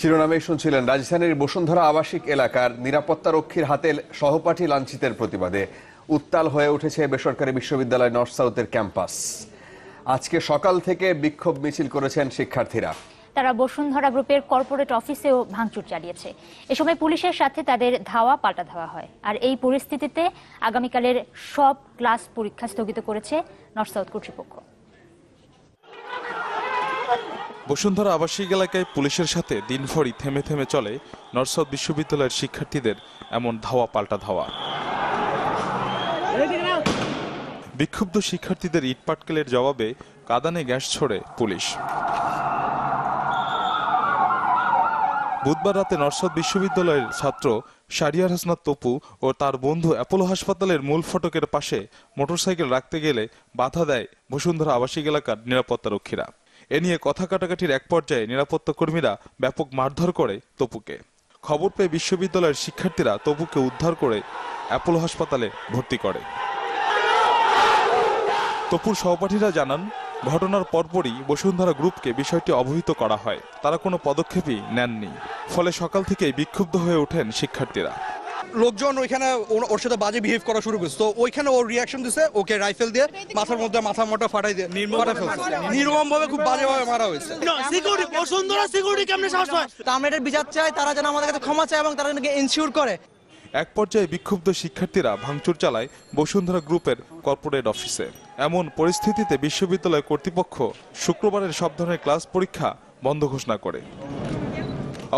শিরোনামে শুনছিলেন রাজধানীর বসুন্ধরা আবাসিক এলাকার নিরাপত্তারক্ষীর হাতে সহপাঠী লাঞ্ছিতের প্রতিবাদে উত্তাল হয়ে উঠেছে বেসরকারি বিশ্ববিদ্যালয় নর্থ সাউথের ক্যাম্পাস আজকে সকাল থেকে বিক্ষোভ মিছিল করেছেন শিক্ষার্থীরা তারা বসুন্ধরা গ্রুপের কর্পোরেট অফিসেও ভাঙচুর চালিয়েছে এ সময় পুলিশের সাথে তাদের ধাওয়া পাল্টা ধাওয়া হয় আর এই পরিস্থিতিতে আগামীকালের সব ক্লাস পরীক্ষা স্থগিত করেছে নর্থ সাউথ কর্তৃপক্ষ বসুন্ধরা আবাসিক এলাকায় পুলিশের সাথে দিনভরই থেমে থেমে চলে নরসদ বিশ্ববিদ্যালয়ের শিক্ষার্থীদের এমন ধাওয়া পাল্টা ধাওয়া বিক্ষুব্ধ শিক্ষার্থীদের ইটপাটকেলের জবাবে কাদানে গ্যাস ছড়ে পুলিশ বুধবার রাতে নরসাদ বিশ্ববিদ্যালয়ের ছাত্র শারিয়ার হাসনাত তপু ও তার বন্ধু অ্যাপোলো হাসপাতালের মূল ফটকের পাশে মোটরসাইকেল রাখতে গেলে বাধা দেয় বসুন্ধরা আবাসিক এলাকার নিরাপত্তারক্ষীরা এ নিয়ে কথা কাটাকাটির এক পর্যায়ে নিরাপত্তা কর্মীরা ব্যাপক মারধর করে তপুকে খবর পেয়ে বিশ্ববিদ্যালয়ের শিক্ষার্থীরা তপুকে উদ্ধার করে অ্যাপোলো হাসপাতালে ভর্তি করে তপুর সহপাঠীরা জানান ঘটনার পরপরই বসুন্ধরা গ্রুপকে বিষয়টি অবহিত করা হয় তারা কোনো পদক্ষেপই নেননি ফলে সকাল থেকেই বিক্ষুব্ধ হয়ে ওঠেন শিক্ষার্থীরা লোকজন ওইখানে ওর সাথে বাজে বিহেভ করা শুরু করছে তো ওইখানে ওর রিয়াকশন দিছে ওকে রাইফেল দিয়ে মাথার মধ্যে মাথা মোটা ফাটাই দিয়ে ফাটা ফেলছে নির্মম ভাবে খুব বাজে ভাবে মারা হয়েছে সিকিউরিটি বসুন্ধরা সিকিউরিটি কেমনে সাহস হয় তো আমরা এটা বিচার চাই তারা যেন আমাদের কাছে ক্ষমা চায় এবং তারা যেন ইনসিওর করে এক পর্যায়ে বিক্ষুব্ধ শিক্ষার্থীরা ভাঙচুর চালায় বসুন্ধরা গ্রুপের কর্পোরেট অফিসে এমন পরিস্থিতিতে বিশ্ববিদ্যালয় কর্তৃপক্ষ শুক্রবারের সব ধরনের ক্লাস পরীক্ষা বন্ধ ঘোষণা করে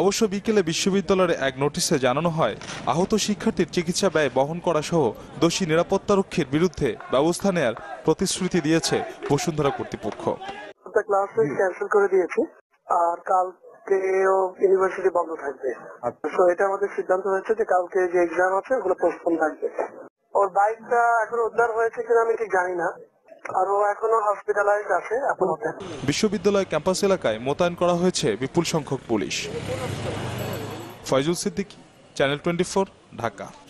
অবশ্য বিকেলে বিশ্ববিদ্যালয়ের এক নোটিশে জানানো হয় আহত শিক্ষার্থীর চিকিৎসা ব্যয় বহন করা সহ দোষী নিরাপত্তারক্ষীর বিরুদ্ধে ব্যবস্থা নেয়ার প্রতিশ্রুতি দিয়েছে বসুন্ধরা কর্তৃপক্ষ ক্লাস ক্যান্সেল করে দিয়েছে আর কাল ইউনিভার্সিটি বন্ধ থাকবে তো আচ্ছা। এটা আমাদের সিদ্ধান্ত হয়েছে যে কালকে যে এক্সাম আছে ওগুলো পোস্টপোন থাকবে ওর বাইকটা এখন উদ্ধার হয়েছে কিনা আমি ঠিক জানি না আরো বিশ্ববিদ্যালয় ক্যাম্পাস এলাকায় মোতায়েন করা হয়েছে বিপুল সংখ্যক police Faizul Siddique channel twenty Dhaka